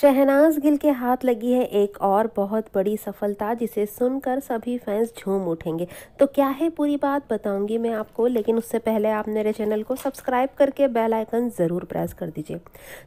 शहनाज गिल के हाथ लगी है एक और बहुत बड़ी सफलता जिसे सुनकर सभी फैंस झूम उठेंगे तो क्या है पूरी बात बताऊंगी मैं आपको लेकिन उससे पहले आप मेरे चैनल को सब्सक्राइब करके बेल आइकन ज़रूर प्रेस कर दीजिए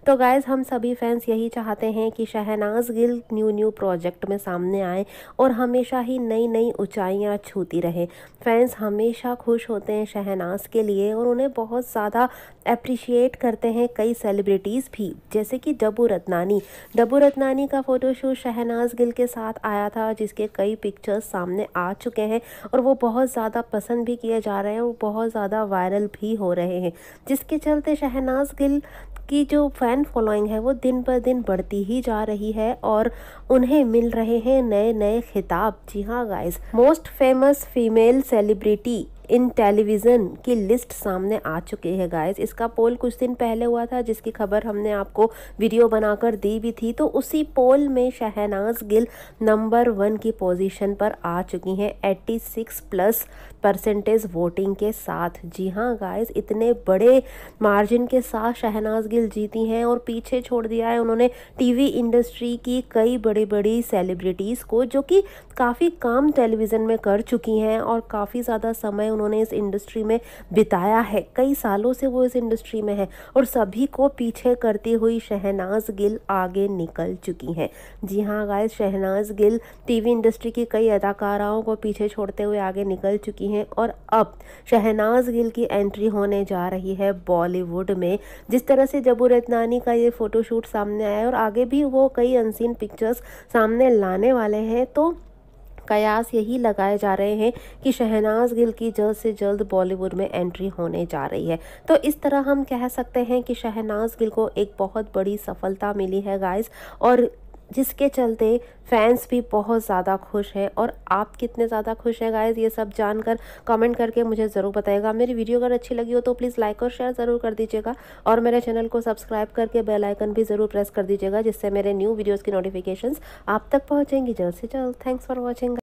तो गाइज हम सभी फैंस यही चाहते हैं कि Shehnaaz Gill new new project में सामने आए और हमेशा ही नई नई ऊँचाइयाँ छूती रहे फैंस हमेशा खुश होते हैं शहनाज के लिए और उन्हें बहुत ज़्यादा अप्रिशिएट करते हैं कई सेलिब्रिटीज़ भी जैसे कि जबू रत्नानी डबू रत्नानी का फ़ोटोशूट शहनाज गिल के साथ आया था जिसके कई पिक्चर्स सामने आ चुके हैं और वो बहुत ज़्यादा पसंद भी किए जा रहे हैं और बहुत ज़्यादा वायरल भी हो रहे हैं जिसके चलते शहनाज गिल की जो फ़ैन फॉलोइंग है वो दिन ब दिन बढ़ती ही जा रही है और उन्हें मिल रहे हैं नए नए खिताब जी हाँ guys most famous female celebrity in television की लिस्ट सामने आ चुकी है गाइस इसका पोल कुछ दिन पहले हुआ था जिसकी खबर हमने आपको वीडियो बनाकर दी भी थी तो उसी पोल में शहनाज गिल नंबर वन की पोजीशन पर आ चुकी हैं 86 प्लस परसेंटेज वोटिंग के साथ जी हाँ गाइस इतने बड़े मार्जिन के साथ शहनाज गिल जीती हैं और पीछे छोड़ दिया है उन्होंने टी इंडस्ट्री की कई बड़ी बड़ी सेलिब्रिटीज़ को जो कि काफ़ी काम टेलीविज़न में कर चुकी हैं और काफ़ी ज़्यादा समय उन्होंने इस इंडस्ट्री में बिताया है कई सालों से वो इस इंडस्ट्री में है और सभी को पीछे करती हुई शहनाज गिल आगे निकल चुकी हैं जी हाँ guy Shehnaaz Gill TV industry की कई अदाकाराओं को पीछे छोड़ते हुए आगे निकल चुकी हैं और अब शहनाज गिल की एंट्री होने जा रही है बॉलीवुड में जिस तरह से जबूर इतनानी का ये फ़ोटोशूट सामने आया और आगे भी वो कई अनसीन पिक्चर्स सामने लाने वाले हैं तो कयास यही लगाए जा रहे हैं कि शहनाज गिल की जल्द से जल्द बॉलीवुड में एंट्री होने जा रही है तो इस तरह हम कह सकते हैं कि शहनाज गिल को एक बहुत बड़ी सफलता मिली है गाइस और जिसके चलते फैंस भी बहुत ज़्यादा खुश हैं और आप कितने ज़्यादा खुश हैं गाइज ये सब जानकर कमेंट करके मुझे ज़रूर बताएगा मेरी वीडियो अगर अच्छी लगी हो तो प्लीज़ लाइक और शेयर ज़रूर कर दीजिएगा और मेरे चैनल को सब्सक्राइब करके बेल आइकन भी ज़रूर प्रेस कर दीजिएगा जिससे मेरे न्यू वीडियोज़ की नोटिफिकेशन आप तक पहुँचेंगी जल्द से जल्द थैंक्स फॉर वॉचिंग